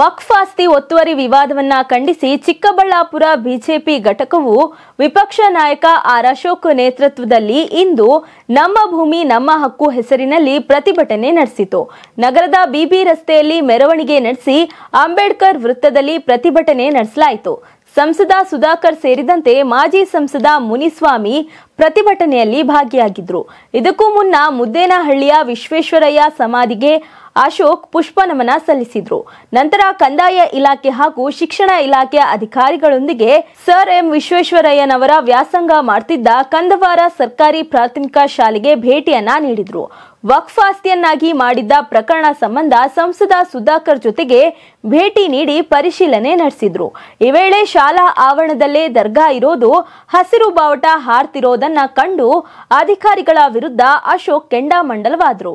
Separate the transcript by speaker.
Speaker 1: ವಕ್ಫ್ ಆಸ್ತಿ ಒತ್ತುವರಿ ವಿವಾದವನ್ನ ಖಂಡಿಸಿ ಚಿಕ್ಕಬಳ್ಳಾಪುರ ಬಿಜೆಪಿ ಘಟಕವು ವಿಪಕ್ಷ ನಾಯಕ ಆರ್ ಅಶೋಕ್ ನೇತೃತ್ವದಲ್ಲಿ ಇಂದು ನಮ್ಮ ಭೂಮಿ ನಮ್ಮ ಹಕ್ಕು ಹೆಸರಿನಲ್ಲಿ ಪ್ರತಿಭಟನೆ ನಡೆಸಿತು ನಗರದ ಬಿಬಿ ರಸ್ತೆಯಲ್ಲಿ ಮೆರವಣಿಗೆ ನಡೆಸಿ ಅಂಬೇಡ್ಕರ್ ವೃತ್ತದಲ್ಲಿ ಪ್ರತಿಭಟನೆ ನಡೆಸಲಾಯಿತು ಸಂಸದ ಸುಧಾಕರ್ ಸೇರಿದಂತೆ ಮಾಜಿ ಸಂಸದ ಮುನಿಸ್ವಾಮಿ ಪ್ರತಿಭಟನೆಯಲ್ಲಿ ಭಾಗಿಯಾಗಿದ್ದರು ಇದಕ್ಕೂ ಮುನ್ನ ಮುದ್ದೇನಹಳ್ಳಿಯ ವಿಶ್ವೇಶ್ವರಯ್ಯ ಸಮಾಧಿಗೆ ಅಶೋಕ್ ಪುಷ್ಪ ನಮನ ಸಲ್ಲಿಸಿದ್ರು ನಂತರ ಕಂದಾಯ ಇಲಾಖೆ ಹಾಗೂ ಶಿಕ್ಷಣ ಇಲಾಖೆಯ ಅಧಿಕಾರಿಗಳೊಂದಿಗೆ ಸರ್ ಎಂ ವಿಶ್ವೇಶ್ವರಯ್ಯನವರ ವ್ಯಾಸಂಗ ಮಾಡ್ತಿದ್ದ ಕಂದವಾರ ಸರ್ಕಾರಿ ಪ್ರಾಥಮಿಕ ಶಾಲೆಗೆ ಭೇಟಿಯನ್ನ ನೀಡಿದ್ರು ವಕ್ಫ್ ಆಸ್ತಿಯನ್ನಾಗಿ ಮಾಡಿದ್ದ ಪ್ರಕರಣ ಸಂಬಂಧ ಸಂಸದ ಸುಧಾಕರ್ ಜೊತೆಗೆ ಭೇಟಿ ನೀಡಿ ಪರಿಶೀಲನೆ ನಡೆಸಿದ್ರು ಈ ವೇಳೆ ಶಾಲಾ ಆವರಣದಲ್ಲೇ ದರ್ಗಾ ಇರೋದು ಹಸಿರು ಬಾವುಟ ಹಾರ್ತಿರೋದನ್ನ ಕಂಡು ಅಧಿಕಾರಿಗಳ ವಿರುದ್ಧ ಅಶೋಕ್ ಕೆಂಡಾಮಂಡಲವಾದ್ರು